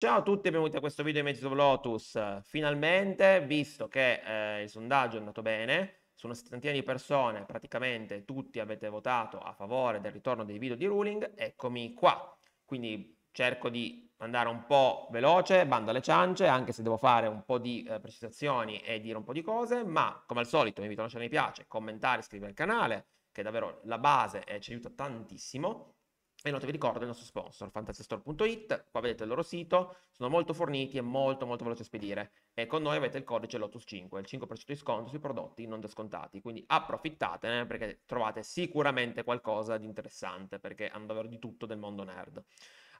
Ciao a tutti e benvenuti a questo video di Mezzo of Lotus. Finalmente, visto che eh, il sondaggio è andato bene, su una settantina di persone praticamente tutti avete votato a favore del ritorno dei video di ruling, eccomi qua. Quindi cerco di andare un po' veloce, bando alle ciance, anche se devo fare un po' di eh, precisazioni e dire un po' di cose, ma come al solito vi invito a lasciare mi piace, commentare, iscrivervi al canale, che è davvero la base e eh, ci aiuta tantissimo. E inoltre vi ricordo il nostro sponsor, fantasystore.it, qua vedete il loro sito, sono molto forniti e molto molto veloce a spedire. E con noi avete il codice LOTUS5, il 5% di sconto sui prodotti non descontati, quindi approfittatene perché trovate sicuramente qualcosa di interessante, perché hanno davvero di tutto del mondo nerd.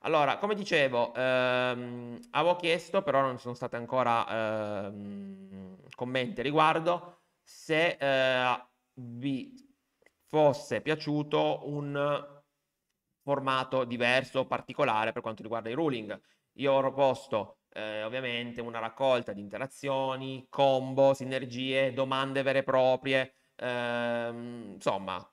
Allora, come dicevo, ehm, avevo chiesto, però non sono stati ancora ehm, commenti a riguardo, se eh, vi fosse piaciuto un formato diverso, particolare per quanto riguarda i ruling. Io ho proposto eh, ovviamente una raccolta di interazioni, combo, sinergie, domande vere e proprie, ehm, insomma,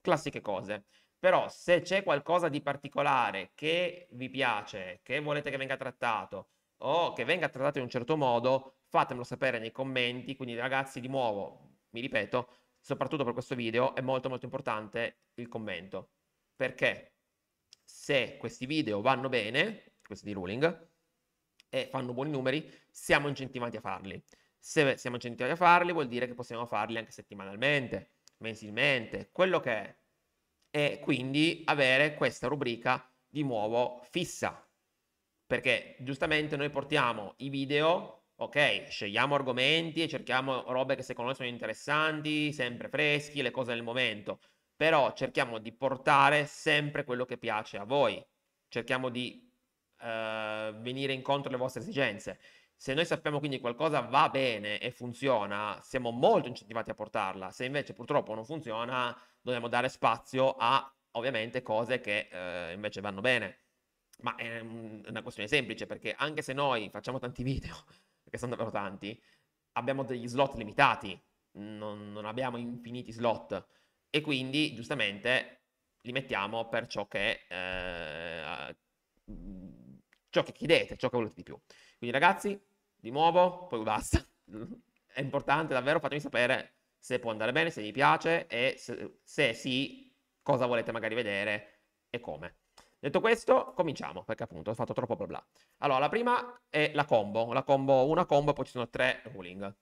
classiche cose. Però se c'è qualcosa di particolare che vi piace, che volete che venga trattato o che venga trattato in un certo modo, fatemelo sapere nei commenti. Quindi ragazzi, di nuovo, mi ripeto, soprattutto per questo video è molto molto importante il commento. Perché? se questi video vanno bene, questi di ruling, e fanno buoni numeri, siamo incentivati a farli. Se siamo incentivati a farli vuol dire che possiamo farli anche settimanalmente, mensilmente, quello che è. E quindi avere questa rubrica di nuovo fissa. Perché giustamente noi portiamo i video, ok, scegliamo argomenti e cerchiamo robe che secondo noi sono interessanti, sempre freschi, le cose del momento però cerchiamo di portare sempre quello che piace a voi, cerchiamo di eh, venire incontro alle vostre esigenze. Se noi sappiamo quindi che qualcosa va bene e funziona, siamo molto incentivati a portarla, se invece purtroppo non funziona, dobbiamo dare spazio a ovviamente cose che eh, invece vanno bene. Ma è una questione semplice perché anche se noi facciamo tanti video, perché sono davvero tanti, abbiamo degli slot limitati, non, non abbiamo infiniti slot e quindi giustamente li mettiamo per ciò che, eh, ciò che chiedete, ciò che volete di più. Quindi ragazzi, di nuovo, poi basta. È importante davvero, fatemi sapere se può andare bene, se vi piace e se, se sì, cosa volete magari vedere e come. Detto questo, cominciamo, perché appunto ho fatto troppo bla bla. Allora, la prima è la combo, la combo una combo, poi ci sono tre ruling.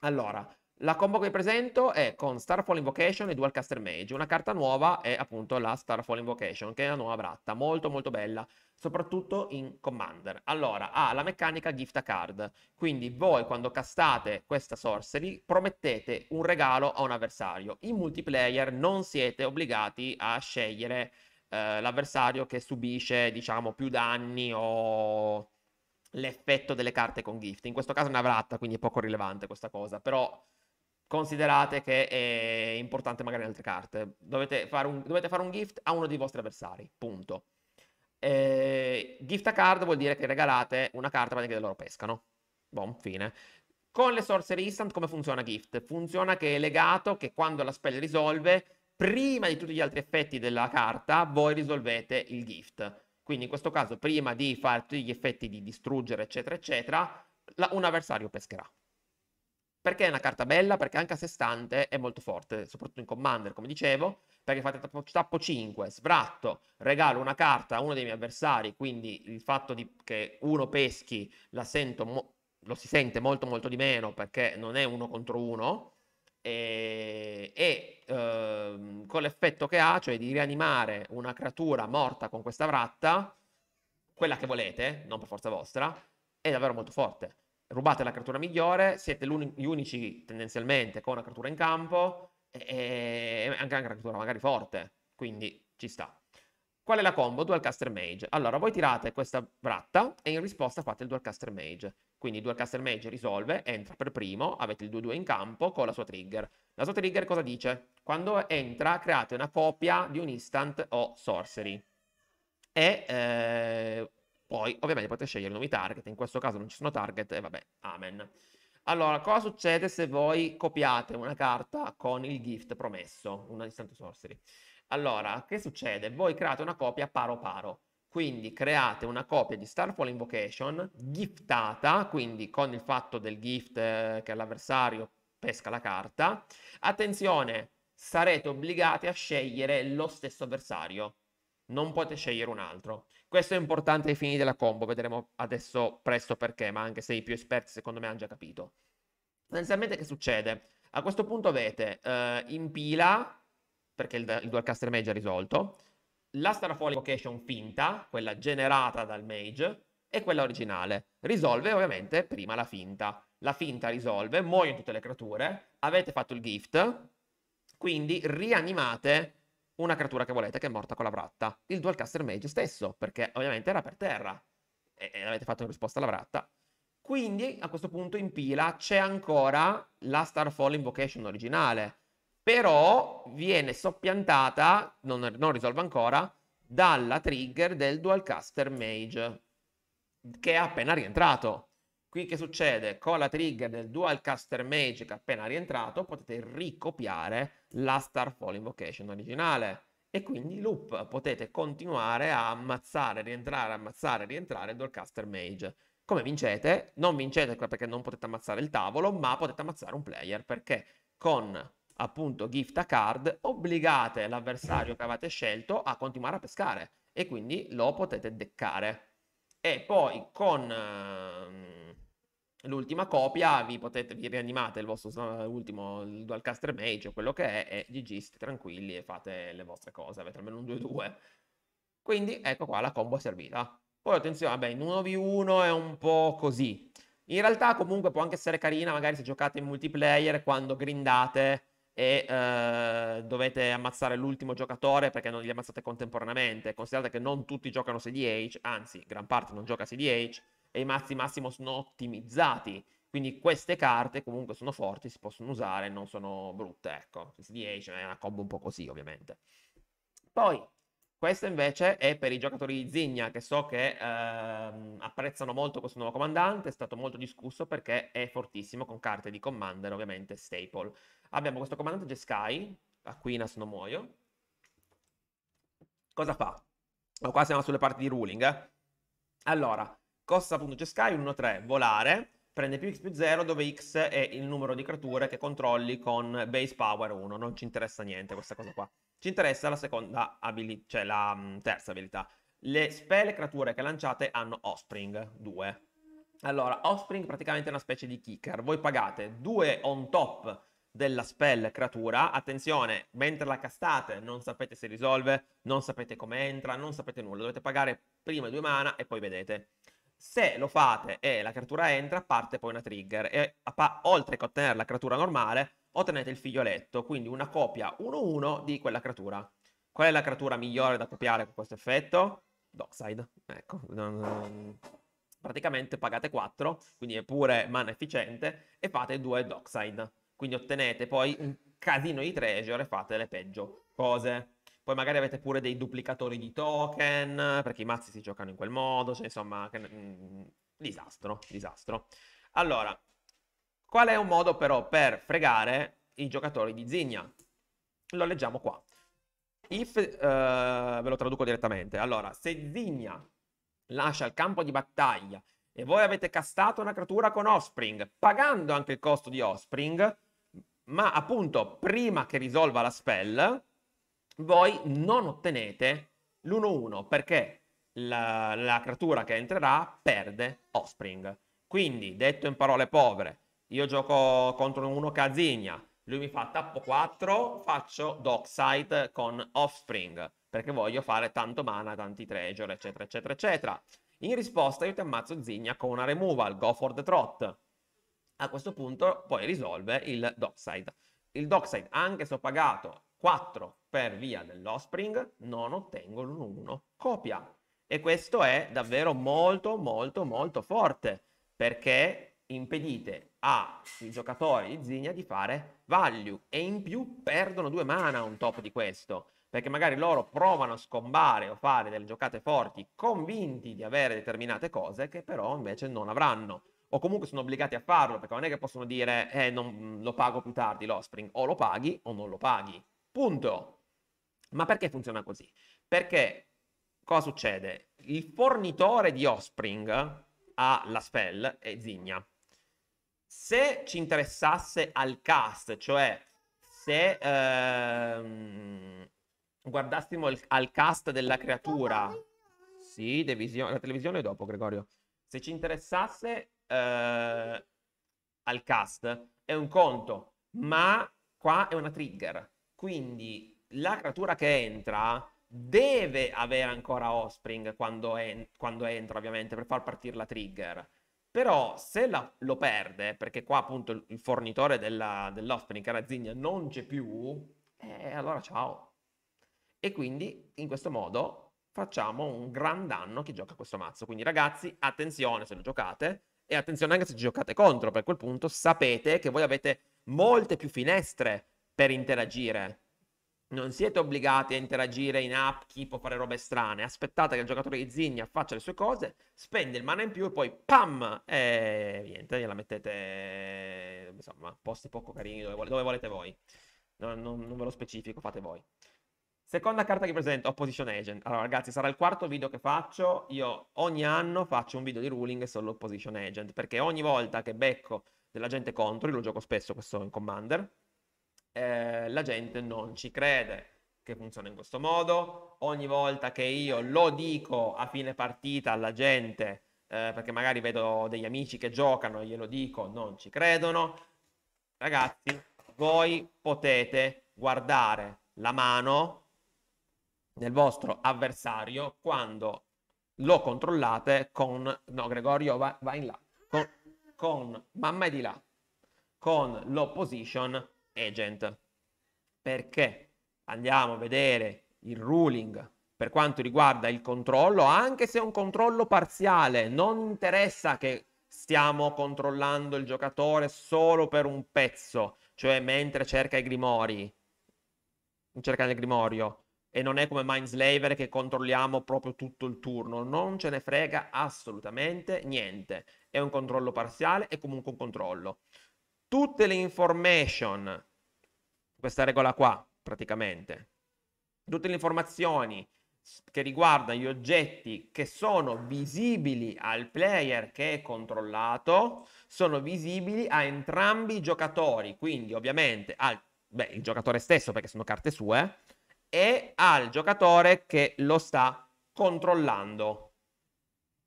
Allora, la combo che vi presento è con Starfall Invocation e Dual Caster Mage. Una carta nuova è appunto la Starfall Invocation, che è una nuova bratta, molto molto bella, soprattutto in Commander. Allora, ha la meccanica Gift a Card, quindi voi quando castate questa sorcery promettete un regalo a un avversario. In multiplayer non siete obbligati a scegliere eh, l'avversario che subisce, diciamo, più danni o l'effetto delle carte con Gift. In questo caso è una bratta, quindi è poco rilevante questa cosa, però considerate che è importante magari in altre carte. Dovete fare un, dovete fare un gift a uno dei vostri avversari, punto. Eh, gift a card vuol dire che regalate una carta prima che loro pescano. Buon fine. Con le sorcery instant come funziona gift? Funziona che è legato che quando la spell risolve, prima di tutti gli altri effetti della carta, voi risolvete il gift. Quindi in questo caso, prima di fare tutti gli effetti di distruggere, eccetera, eccetera, la, un avversario pescherà. Perché è una carta bella? Perché anche a sé stante è molto forte, soprattutto in Commander, come dicevo, perché fate tappo, tappo 5, sbratto, regalo una carta a uno dei miei avversari, quindi il fatto di, che uno peschi mo- lo si sente molto molto di meno perché non è uno contro uno, e, e ehm, con l'effetto che ha, cioè di rianimare una creatura morta con questa vratta, quella che volete, non per forza vostra, è davvero molto forte rubate la creatura migliore, siete gli unici tendenzialmente con una creatura in campo e, anche una creatura magari forte, quindi ci sta. Qual è la combo? Dualcaster Mage. Allora, voi tirate questa bratta e in risposta fate il Dualcaster Mage. Quindi il Dualcaster Mage risolve, entra per primo, avete il 2-2 in campo con la sua trigger. La sua trigger cosa dice? Quando entra create una copia di un instant o sorcery. E eh, poi ovviamente potete scegliere nuovi target, in questo caso non ci sono target e vabbè, amen. Allora, cosa succede se voi copiate una carta con il gift promesso, una distante sorcery? Allora, che succede? Voi create una copia paro paro, quindi create una copia di Starfall Invocation giftata, quindi con il fatto del gift eh, che l'avversario pesca la carta. Attenzione, sarete obbligati a scegliere lo stesso avversario non potete scegliere un altro. Questo è importante ai fini della combo, vedremo adesso presto perché, ma anche se i più esperti secondo me hanno già capito. Sostanzialmente che succede? A questo punto avete eh, in pila, perché il, il dual caster mage è risolto, la Starfall location finta, quella generata dal mage, e quella originale. Risolve ovviamente prima la finta. La finta risolve, muoiono tutte le creature, avete fatto il gift, quindi rianimate una creatura che volete che è morta con la bratta. Il Dualcaster Mage stesso, perché ovviamente era per terra. E, e l'avete fatto in risposta alla bratta. Quindi a questo punto in pila c'è ancora la Starfall Invocation originale. Però viene soppiantata, non, non risolve ancora, dalla trigger del Dualcaster Mage, che è appena rientrato. Qui che succede? Con la trigger del Dual Caster Mage Magic appena rientrato potete ricopiare la Starfall Invocation originale e quindi loop potete continuare a ammazzare, rientrare, ammazzare, rientrare il Caster Mage. Come vincete? Non vincete perché non potete ammazzare il tavolo, ma potete ammazzare un player perché con appunto gift a card obbligate l'avversario che avete scelto a continuare a pescare e quindi lo potete deccare. E poi con... Uh, l'ultima copia, vi, potete, vi rianimate il vostro ultimo il Dualcaster Mage o quello che è, e GG, state tranquilli e fate le vostre cose, avete almeno un 2-2. Quindi ecco qua la combo è servita. Poi attenzione, vabbè, in 1v1 è un po' così. In realtà comunque può anche essere carina, magari se giocate in multiplayer, quando grindate e eh, dovete ammazzare l'ultimo giocatore perché non li ammazzate contemporaneamente. Considerate che non tutti giocano CDH, anzi, gran parte non gioca CDH e i mazzi massimo sono ottimizzati. Quindi queste carte comunque sono forti, si possono usare, non sono brutte, ecco. 10 è una combo un po' così, ovviamente. Poi, questa invece è per i giocatori di Zigna, che so che ehm, apprezzano molto questo nuovo comandante, è stato molto discusso perché è fortissimo con carte di commander, ovviamente staple. Abbiamo questo comandante Jeskai, Aquinas non muoio. Cosa fa? Oh, qua siamo sulle parti di ruling, eh? Allora, Costa.gesky 1-3, volare, prende più x più 0 dove x è il numero di creature che controlli con base power 1, non ci interessa niente questa cosa qua. Ci interessa la seconda abilità, cioè la mh, mm, terza abilità. Le spell creature che lanciate hanno offspring 2. Allora, offspring praticamente è una specie di kicker. Voi pagate 2 on top della spell creatura. Attenzione, mentre la castate non sapete se risolve, non sapete come entra, non sapete nulla. Dovete pagare prima 2 mana e poi vedete. Se lo fate e la creatura entra, parte poi una trigger e oltre che ottenere la creatura normale, ottenete il figlioletto, quindi una copia 1-1 di quella creatura. Qual è la creatura migliore da copiare con questo effetto? Dockside, ecco. Praticamente pagate 4, quindi è pure mana efficiente, e fate 2 Dockside. Quindi ottenete poi un casino di treasure e fate le peggio cose. Poi magari avete pure dei duplicatori di token, perché i mazzi si giocano in quel modo, cioè insomma, che... Mm, disastro, disastro. Allora, qual è un modo però per fregare i giocatori di Zigna? Lo leggiamo qua. If, uh, ve lo traduco direttamente, allora, se Zigna lascia il campo di battaglia e voi avete castato una creatura con Offspring, pagando anche il costo di Offspring, ma appunto prima che risolva la spell, voi non ottenete l'1-1 perché la, la, creatura che entrerà perde Offspring. Quindi, detto in parole povere, io gioco contro uno che ha Zigna, lui mi fa tappo 4, faccio Dockside con Offspring, perché voglio fare tanto mana, tanti treasure, eccetera, eccetera, eccetera. In risposta io ti ammazzo Zigna con una removal, go for the trot. A questo punto poi risolve il Dockside. Il Dockside, anche se ho pagato 4 per via dell'ospring non ottengo l'1-1 copia. E questo è davvero molto molto molto forte perché impedite ai giocatori di Zinia di fare value e in più perdono due mana on top di questo perché magari loro provano a scombare o fare delle giocate forti convinti di avere determinate cose che però invece non avranno o comunque sono obbligati a farlo perché non è che possono dire eh non mm, lo pago più tardi l'ospring o lo paghi o non lo paghi punto ma perché funziona così? Perché cosa succede? Il fornitore di Offspring la spell e Zigna. Se ci interessasse al cast, cioè se ehm, guardassimo il, al cast della creatura, sì, division- la televisione dopo, Gregorio. Se ci interessasse eh, al cast, è un conto, ma qua è una trigger. Quindi la creatura che entra deve avere ancora Offspring quando, en- quando entra, ovviamente, per far partire la trigger. Però se la- lo perde, perché qua appunto il fornitore della- dell'Offspring, che era Zigna, non c'è più, eh, allora ciao. E quindi in questo modo facciamo un gran danno a chi gioca questo mazzo. Quindi ragazzi, attenzione se lo giocate e attenzione anche se giocate contro, perché a quel punto sapete che voi avete molte più finestre per interagire non siete obbligati a interagire in app, chi può fare robe strane. Aspettate che il giocatore di Zigna faccia le sue cose, spende il mana in più e poi pam! E niente, gliela mettete insomma, posti poco carini dove, dove volete voi. Non, non, non ve lo specifico, fate voi. Seconda carta che presento, Opposition Agent. Allora ragazzi, sarà il quarto video che faccio. Io ogni anno faccio un video di ruling sull'Opposition Agent, perché ogni volta che becco della gente contro, io lo gioco spesso questo in Commander, eh, la gente non ci crede che funziona in questo modo. Ogni volta che io lo dico a fine partita alla gente, eh, perché magari vedo degli amici che giocano e glielo dico, non ci credono. Ragazzi, voi potete guardare la mano del vostro avversario quando lo controllate con... No, Gregorio, va, va in là. Con, con mamma è di là. Con l'opposition agent. Perché andiamo a vedere il ruling per quanto riguarda il controllo, anche se è un controllo parziale, non interessa che stiamo controllando il giocatore solo per un pezzo, cioè mentre cerca i grimori, cerca il grimorio, e non è come Mindslaver che controlliamo proprio tutto il turno, non ce ne frega assolutamente niente, è un controllo parziale e comunque un controllo. Tutte le information questa regola qua, praticamente. Tutte le informazioni che riguardano gli oggetti che sono visibili al player che è controllato sono visibili a entrambi i giocatori, quindi ovviamente al beh, il giocatore stesso perché sono carte sue e al giocatore che lo sta controllando.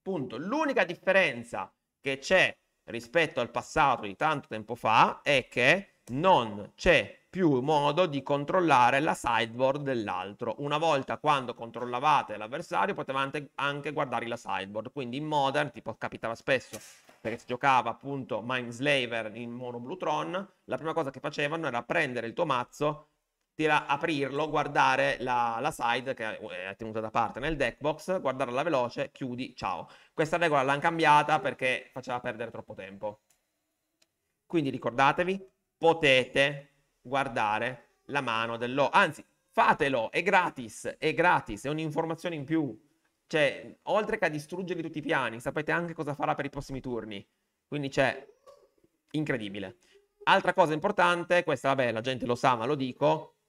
Punto. L'unica differenza che c'è rispetto al passato di tanto tempo fa è che non c'è più modo di controllare la sideboard dell'altro. Una volta quando controllavate l'avversario potevate anche guardare la sideboard, quindi in Modern, tipo capitava spesso perché si giocava appunto Mindslaver in mono Blutron, la prima cosa che facevano era prendere il tuo mazzo, tira, aprirlo, guardare la, la side che è tenuta da parte nel deck box, guardarla veloce, chiudi, ciao. Questa regola l'hanno cambiata perché faceva perdere troppo tempo. Quindi ricordatevi, potete guardare la mano dell'O. Anzi, fatelo, è gratis, è gratis, è un'informazione in più. Cioè, oltre che a distruggervi tutti i piani, sapete anche cosa farà per i prossimi turni. Quindi c'è... Cioè, incredibile. Altra cosa importante, questa vabbè la gente lo sa ma lo dico.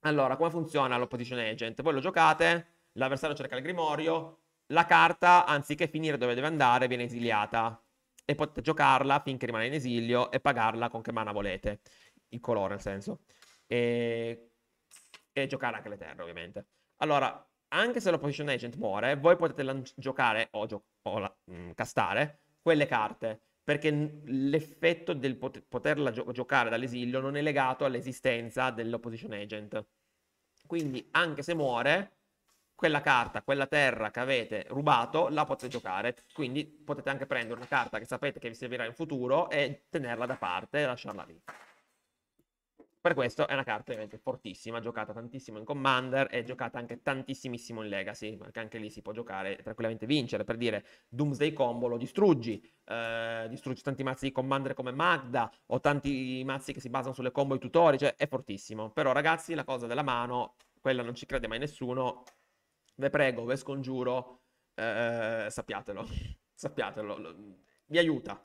Allora, come funziona l'opposition agent? Voi lo giocate, l'avversario cerca il grimorio, la carta, anziché finire dove deve andare, viene esiliata. E potete giocarla finché rimane in esilio e pagarla con che mana volete il colore nel senso, e, e giocare anche le terre ovviamente. Allora, anche se l'opposition agent muore, voi potete lanci- giocare o, gio- o la- mh, mm, castare quelle carte, perché n- l'effetto del pot- poterla gio- giocare dall'esilio non è legato all'esistenza dell'opposition agent. Quindi, anche se muore, quella carta, quella terra che avete rubato, la potete giocare. Quindi potete anche prendere una carta che sapete che vi servirà in futuro e tenerla da parte e lasciarla lì. Per questo è una carta ovviamente fortissima, giocata tantissimo in Commander e giocata anche tantissimo in Legacy, perché anche lì si può giocare e tranquillamente vincere. Per dire, Doomsday Combo lo distruggi, eh, distruggi tanti mazzi di Commander come Magda o tanti mazzi che si basano sulle combo e tutori, cioè è fortissimo. Però ragazzi, la cosa della mano, quella non ci crede mai nessuno, ve prego, ve scongiuro, eh, sappiatelo, sappiatelo, vi aiuta.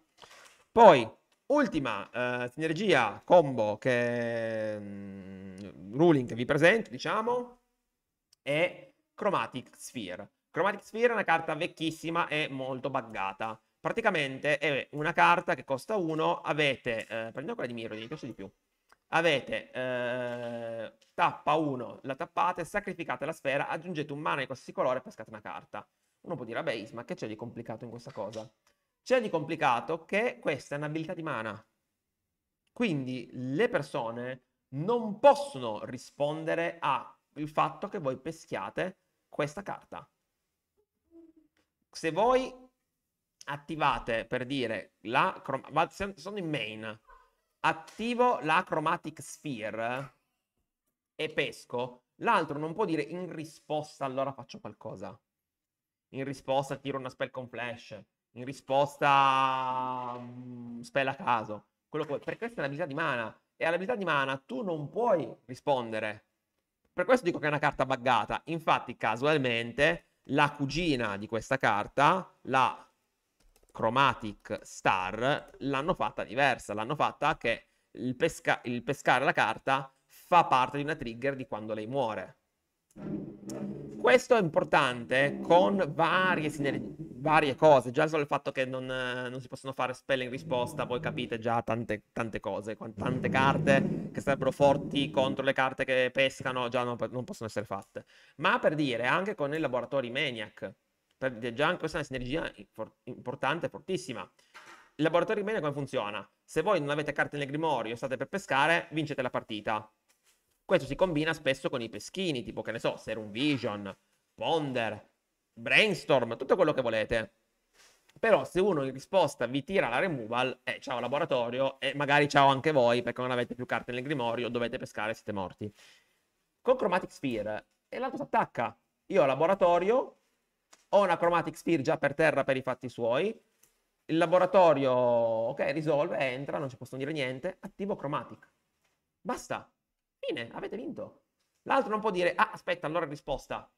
Poi, Ultima eh, sinergia combo che mh, mm, ruling che vi presento, diciamo, è Chromatic Sphere. Chromatic Sphere è una carta vecchissima e molto buggata. Praticamente è una carta che costa 1, avete, eh, prendiamo quella di Miro, mi piace di più. Avete eh, tappa 1, la tappate, sacrificate la sfera, aggiungete un mana di qualsiasi colore e pescate una carta. Uno può dire, vabbè ma che c'è di complicato in questa cosa? C'è di complicato che questa è un'abilità di mana. Quindi le persone non possono rispondere al fatto che voi peschiate questa carta. Se voi attivate, per dire, la... sono in main, attivo la Chromatic Sphere e pesco, l'altro non può dire in risposta allora faccio qualcosa. In risposta tiro una spell con flash in risposta mm, spella a caso. Quello, perché questa è l'abilità di mana. E all'abilità di mana tu non puoi rispondere. Per questo dico che è una carta buggata. Infatti, casualmente, la cugina di questa carta, la Chromatic Star, l'hanno fatta diversa. L'hanno fatta che il, pesca- il pescare la carta fa parte di una trigger di quando lei muore. Questo è importante con varie sinergie varie cose. Già solo il fatto che non, eh, non, si possono fare spell in risposta, voi capite già tante, tante cose. Tante carte che sarebbero forti contro le carte che pescano già non, non possono essere fatte. Ma per dire, anche con i laboratori Maniac, per, già questa è una sinergia importante, fortissima. Il laboratorio Maniac come funziona? Se voi non avete carte nel grimorio e state per pescare, vincete la partita. Questo si combina spesso con i peschini, tipo che ne so, Serum Vision, Ponder, brainstorm, tutto quello che volete. Però se uno in risposta vi tira la removal, eh, ciao laboratorio, e magari ciao anche voi perché non avete più carte nel grimorio, dovete pescare, siete morti. Con Chromatic Sphere, e l'altro si attacca. Io ho laboratorio, ho una Chromatic Sphere già per terra per i fatti suoi, il laboratorio, ok, risolve, entra, non ci possono dire niente, attivo Chromatic. Basta. Fine, avete vinto. L'altro non può dire, ah, aspetta, allora risposta.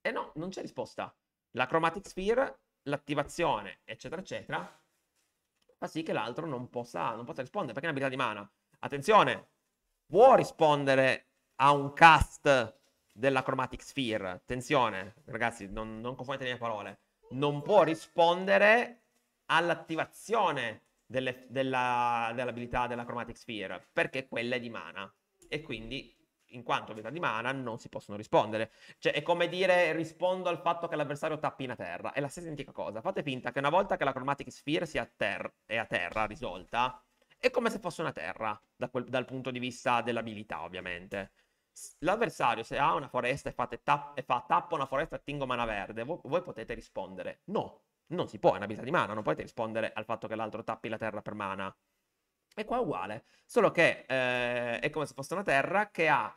Eh no, non c'è risposta. La chromatic sphere, l'attivazione, eccetera, eccetera, fa sì che l'altro non possa, non possa rispondere, perché è un'abilità di mana. Attenzione, può rispondere a un cast della chromatic sphere. Attenzione, ragazzi, non, non confondete le mie parole. Non può rispondere all'attivazione delle, della, dell'abilità della chromatic sphere, perché quella è di mana. E quindi in quanto vita di mana non si possono rispondere. Cioè, è come dire rispondo al fatto che l'avversario tappina a terra. È la stessa identica cosa. Fate finta che una volta che la Chromatic Sphere sia a ter- è a terra risolta, è come se fosse una terra, da quel- dal punto di vista dell'abilità, ovviamente. L'avversario, se ha una foresta e, ta- e fa tappa una foresta e tingo mana verde, voi-, voi potete rispondere no. Non si può, è una vita di mana, non potete rispondere al fatto che l'altro tappi la terra per mana. E qua è uguale, solo che eh, è come se fosse una terra che ha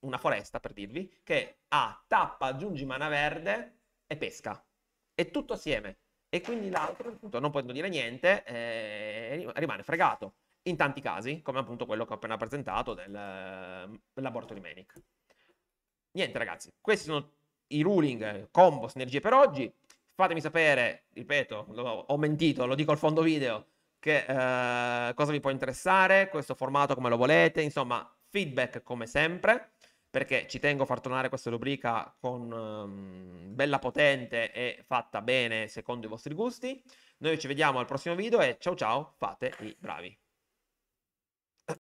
una foresta, per dirvi, che ha tappa, aggiungi mana verde e pesca. È tutto assieme. E quindi l'altro, appunto, non potendo dire niente, eh, rimane fregato. In tanti casi, come appunto quello che ho appena presentato dell'aborto eh, di Manic. Niente ragazzi, questi sono i ruling, combo, sinergie per oggi. Fatemi sapere, ripeto, ho mentito, lo dico al fondo video, che, eh, cosa vi può interessare, questo formato come lo volete, insomma feedback come sempre perché ci tengo a far tornare questa rubrica con um, bella potente e fatta bene secondo i vostri gusti. Noi ci vediamo al prossimo video e ciao ciao, fate i bravi.